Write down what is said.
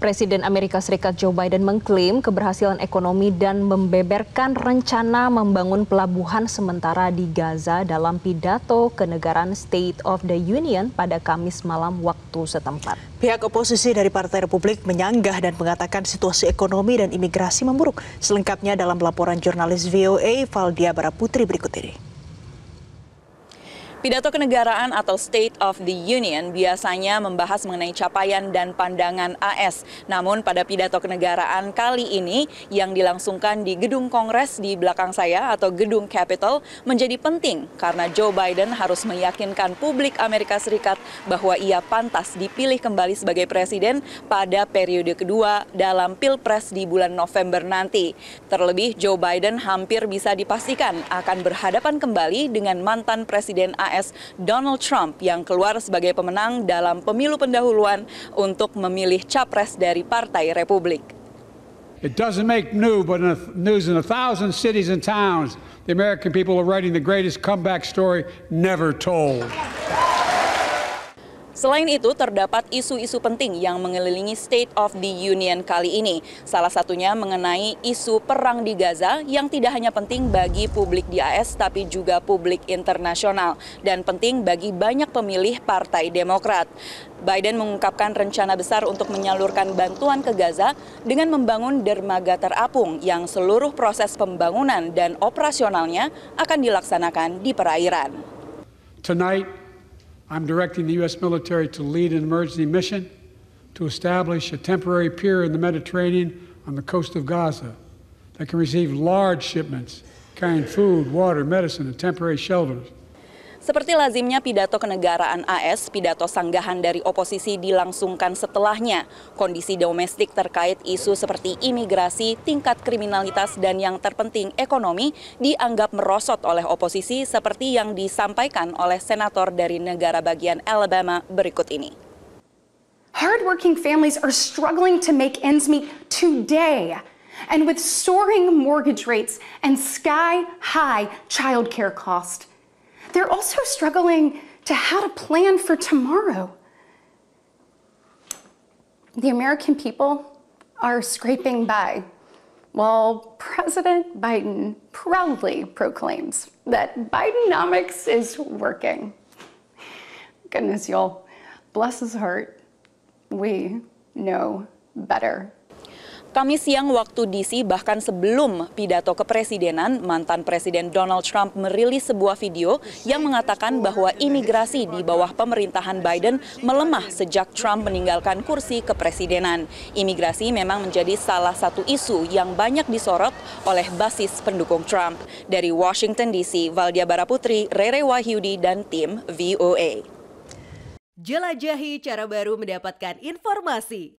Presiden Amerika Serikat Joe Biden mengklaim keberhasilan ekonomi dan membeberkan rencana membangun pelabuhan sementara di Gaza dalam pidato kenegaraan State of the Union pada Kamis malam waktu setempat. Pihak oposisi dari Partai Republik menyanggah dan mengatakan situasi ekonomi dan imigrasi memburuk. Selengkapnya dalam laporan jurnalis VOA Valdia Baraputri berikut ini. Pidato kenegaraan atau State of the Union biasanya membahas mengenai capaian dan pandangan AS. Namun pada pidato kenegaraan kali ini yang dilangsungkan di Gedung Kongres di belakang saya atau Gedung Capitol menjadi penting karena Joe Biden harus meyakinkan publik Amerika Serikat bahwa ia pantas dipilih kembali sebagai presiden pada periode kedua dalam Pilpres di bulan November nanti. Terlebih Joe Biden hampir bisa dipastikan akan berhadapan kembali dengan mantan presiden AS AS Donald Trump yang keluar sebagai pemenang dalam pemilu pendahuluan untuk memilih capres dari Partai Republik. It doesn't make new, but news in a thousand cities and towns, the American people are writing the greatest comeback story never told. Selain itu, terdapat isu-isu penting yang mengelilingi State of the Union kali ini. Salah satunya mengenai isu perang di Gaza yang tidak hanya penting bagi publik di AS tapi juga publik internasional dan penting bagi banyak pemilih Partai Demokrat. Biden mengungkapkan rencana besar untuk menyalurkan bantuan ke Gaza dengan membangun dermaga terapung yang seluruh proses pembangunan dan operasionalnya akan dilaksanakan di perairan. Tonight I'm directing the U.S. military to lead an emergency mission to establish a temporary pier in the Mediterranean on the coast of Gaza that can receive large shipments carrying food, water, medicine, and temporary shelters Seperti lazimnya pidato kenegaraan AS, pidato sanggahan dari oposisi dilangsungkan setelahnya. Kondisi domestik terkait isu seperti imigrasi, tingkat kriminalitas, dan yang terpenting ekonomi dianggap merosot oleh oposisi seperti yang disampaikan oleh senator dari negara bagian Alabama berikut ini. Hardworking families are struggling to make ends meet today. And with soaring mortgage rates and sky high childcare costs, They're also struggling to how to plan for tomorrow. The American people are scraping by while President Biden proudly proclaims that Bidenomics is working. Goodness, y'all, bless his heart, we know better. Kami siang waktu DC bahkan sebelum pidato kepresidenan, mantan Presiden Donald Trump merilis sebuah video yang mengatakan bahwa imigrasi di bawah pemerintahan Biden melemah sejak Trump meninggalkan kursi kepresidenan. Imigrasi memang menjadi salah satu isu yang banyak disorot oleh basis pendukung Trump. Dari Washington DC, Valdia Baraputri, Rere Wahyudi, dan tim VOA. Jelajahi cara baru mendapatkan informasi